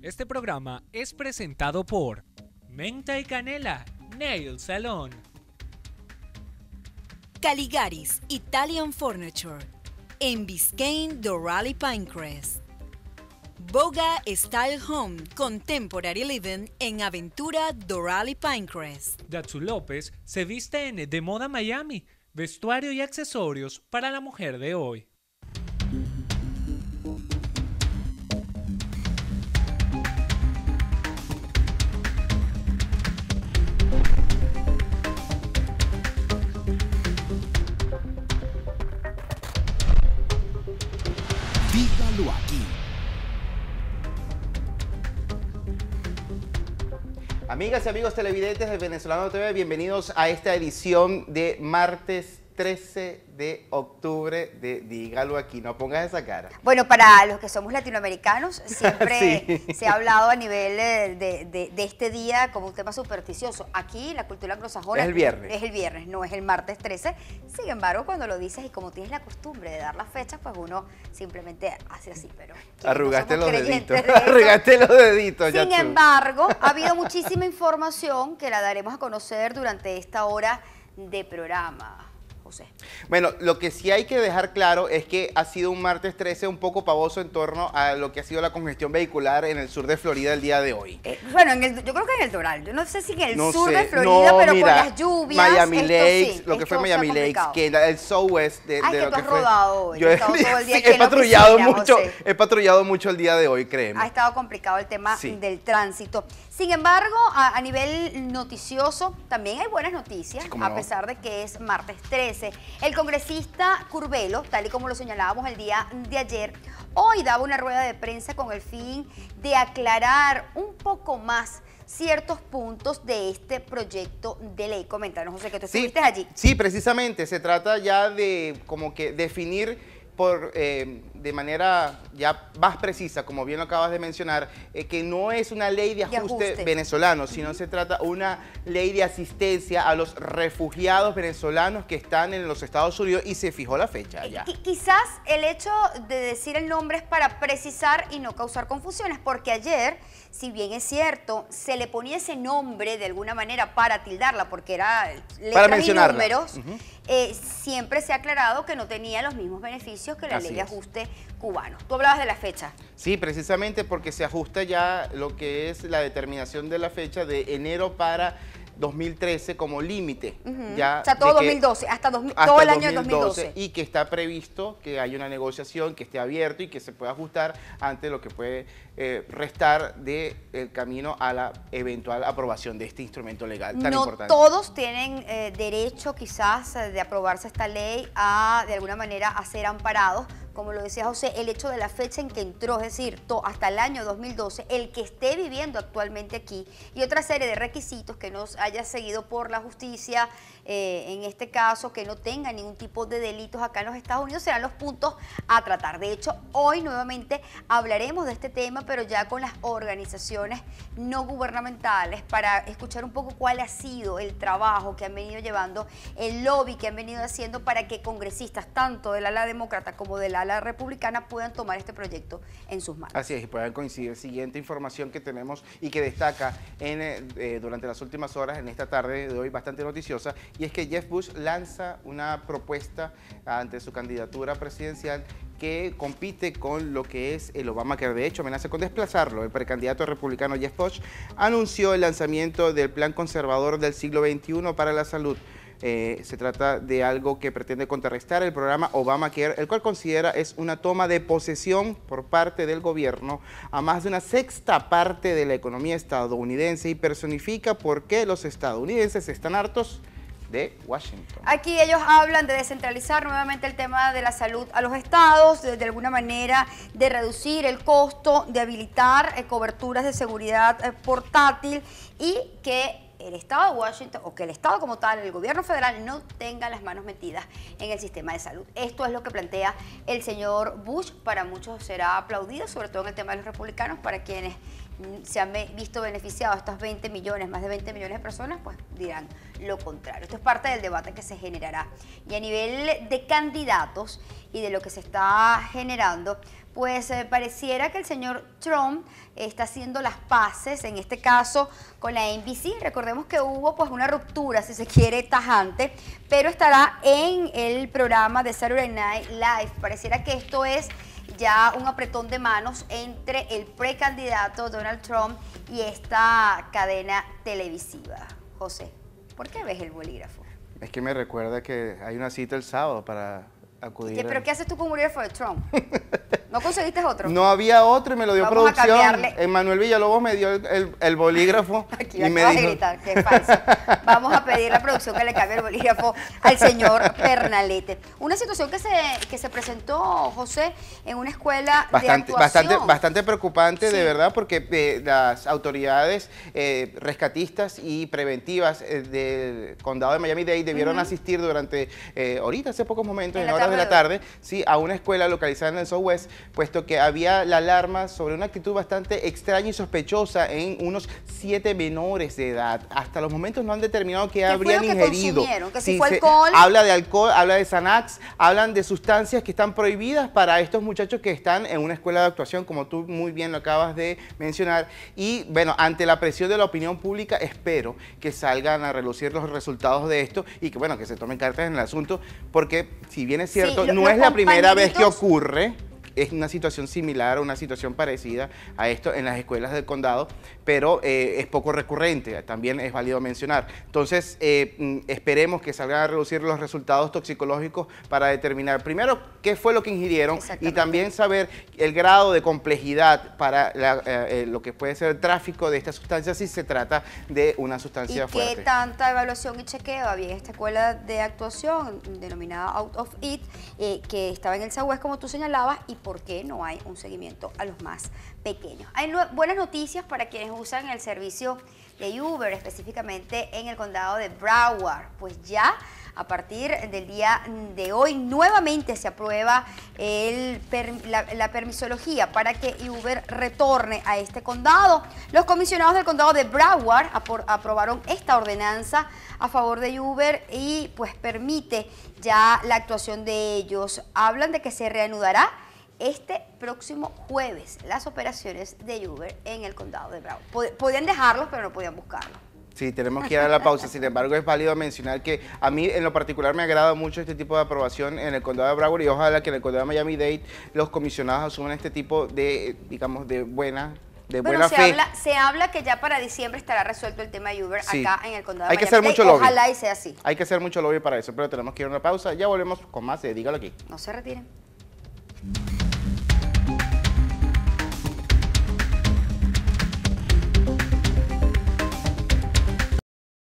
Este programa es presentado por Menta y Canela, Nail Salon, Caligaris Italian Furniture, en Biscayne Dorali Pinecrest. Boga Style Home Contemporary Living en Aventura Dorali Pinecrest. Datsu López se viste en De Moda Miami, vestuario y accesorios para la mujer de hoy. Amigas y amigos televidentes de Venezolano TV, bienvenidos a esta edición de martes 13 de octubre de Dígalo aquí, no pongas esa cara. Bueno, para los que somos latinoamericanos, siempre se ha hablado a nivel de, este día como un tema supersticioso. Aquí la cultura anglosajona... Es el viernes. Es el viernes, no es el martes 13. Sin embargo, cuando lo dices y como tienes la costumbre de dar la fecha, pues uno simplemente hace así, pero... Arrugaste los deditos, arrugaste los deditos. Sin embargo, ha habido muchísima información que la daremos a conocer durante esta hora de programa. Bueno, lo que sí hay que dejar claro es que ha sido un martes 13 un poco pavoso en torno a lo que ha sido la congestión vehicular en el sur de Florida el día de hoy. Eh, bueno, yo creo que en el Doral, yo no sé si en el sur de Florida, pero con las lluvias. Miami Lakes, lo que fue Miami Lakes, que el Southwest de, Ay, que que rodado Yo he, todo el día patrullado mucho, he patrullado mucho el día de hoy, créeme. Ha estado complicado el tema del tránsito. Sin embargo, a, nivel noticioso, también hay buenas noticias, a pesar de que es martes 13. El congresista Curvelo, tal y como lo señalábamos el día de ayer, hoy daba una rueda de prensa con el fin de aclarar un poco más ciertos puntos de este proyecto de ley. Coméntanos, José, que tú estuviste allí. Sí, precisamente, se trata ya de como que definir por eh, de manera ya más precisa, como bien lo acabas de mencionar, eh, que no es una ley de ajuste, venezolano, sino se trata una ley de asistencia a los refugiados venezolanos que están en los Estados Unidos y se fijó la fecha ya. quizás el hecho de decir el nombre es para precisar y no causar confusiones, porque ayer, si bien es cierto, se le ponía ese nombre de alguna manera para tildarla, porque era letras y números, eh, siempre se ha aclarado que no tenía los mismos beneficios que la ley de ajuste Tú hablabas de la fecha. Sí, precisamente porque se ajusta ya lo que es la determinación de la fecha de enero para 2013 como límite. ya O sea, todo 2012, hasta, todo el año 2012. Y que está previsto que haya una negociación que esté abierto y que se pueda ajustar ante lo que puede eh, restar del el camino a la eventual aprobación de este instrumento legal tan no todos tienen eh, derecho quizás eh, de aprobarse esta ley a de alguna manera a ser amparados como lo decía José, el hecho de la fecha en que entró, es decir, hasta el año 2012, el que esté viviendo actualmente aquí y otra serie de requisitos que nos haya seguido por la justicia, eh, en este caso, que no tenga ningún tipo de delitos acá en los Estados Unidos, serán los puntos a tratar. De hecho, hoy nuevamente hablaremos de este tema, pero ya con las organizaciones no gubernamentales para escuchar un poco cuál ha sido el trabajo que han venido llevando, el lobby que han venido haciendo para que congresistas, tanto del ala demócrata como de la la republicana puedan tomar este proyecto en sus manos. Así es, y puedan coincidir. Siguiente información que tenemos y que destaca en, eh, eh, durante las últimas horas, en esta tarde de hoy, bastante noticiosa, y es que Jeff Bush lanza una propuesta ante su candidatura presidencial que compite con lo que es el que De hecho, amenaza con desplazarlo. El precandidato republicano Jeff Bush anunció el lanzamiento del Plan Conservador del siglo XXI para la Salud, eh, se trata de algo que pretende contrarrestar el programa Obamacare, el cual considera es una toma de posesión por parte del gobierno a más de una sexta parte de la economía estadounidense y personifica por qué los estadounidenses están hartos de Washington. Aquí ellos hablan de descentralizar nuevamente el tema de la salud a los estados, de, alguna manera de reducir el costo, de habilitar eh, coberturas de seguridad eh, portátil y que el Estado de Washington o que el Estado como tal, el gobierno federal, no tenga las manos metidas en el sistema de salud. Esto es lo que plantea el señor Bush. Para muchos será aplaudido, sobre todo en el tema de los republicanos, para quienes se han visto beneficiados estos 20 millones, más de 20 millones de personas, pues dirán lo contrario. Esto es parte del debate que se generará. Y a nivel de candidatos y de lo que se está generando, pues eh, pareciera que el señor Trump está haciendo las paces, en este caso con la NBC. Recordemos que hubo pues una ruptura, si se quiere, tajante, pero estará en el programa de Saturday Night Live. Pareciera que esto es ya un apretón de manos entre el precandidato Donald Trump y esta cadena televisiva. José, ¿por qué ves el bolígrafo? Es que me recuerda que hay una cita el sábado para acudir. ¿Pero qué haces tú con un bolígrafo de Trump? ¿No conseguiste otro? No había otro y me lo dio producción. Emanuel Villalobos me dio el, bolígrafo. Aquí y me dijo... a gritar, es falso. Vamos la producción que le cambie el bolígrafo al señor Pernalete. Una situación que se, se presentó, José, en una escuela bastante, bastante, bastante preocupante, de verdad, porque eh, las autoridades eh, rescatistas y preventivas eh, del condado de Miami-Dade debieron asistir durante, ahorita, hace pocos momentos, en, horas de la tarde, sí, a una escuela localizada en el Southwest, puesto que había la alarma sobre una actitud bastante extraña y sospechosa en unos siete menores de edad. Hasta los momentos no han determinado qué habrían ingerido. habla de alcohol, habla de Sanax, hablan de sustancias que están prohibidas para estos muchachos que están en una escuela de actuación, como tú muy bien lo acabas de mencionar. Y bueno, ante la presión de la opinión pública, espero que salgan a relucir los resultados de esto y que bueno, que se tomen cartas en el asunto, porque si bien es cierto, no es la primera vez que ocurre es una situación similar o una situación parecida a esto en las escuelas del condado, pero eh, es poco recurrente, también es válido mencionar. Entonces, eh, mm, esperemos que salgan a reducir los resultados toxicológicos para determinar primero qué fue lo que ingirieron y también saber el grado de complejidad para eh, lo que puede ser el tráfico de esta sustancia si se trata de una sustancia ¿Y ¿Qué tanta evaluación y chequeo había en esta escuela de actuación denominada Out of It, que estaba en el Sahués, como tú señalabas, y por por qué no hay un seguimiento a los más pequeños. Hay buenas noticias para quienes usan el servicio de Uber, específicamente en el condado de Broward, pues ya a partir del día de hoy nuevamente se aprueba la, la, permisología para que Uber retorne a este condado. Los comisionados del condado de Broward aprobaron esta ordenanza a favor de Uber y pues permite ya la actuación de ellos. Hablan de que se reanudará este próximo jueves las operaciones de Uber en el condado de Broward. Podían dejarlos, pero no podían buscarlos. Sí, tenemos que ir a la pausa. Sin embargo, es válido mencionar que a mí en lo particular me agrada mucho este tipo de aprobación en el condado de Broward y ojalá que en el condado de Miami-Dade los comisionados asuman este tipo de, digamos, de buena de buena se Habla, se habla que ya para diciembre estará resuelto el tema de Uber acá en el condado Hay de Hay que hacer mucho lobby. Ojalá y sea así. Hay que hacer mucho lobby para eso, pero tenemos que ir a una pausa. Ya volvemos con más Dígalo aquí. No se retiren.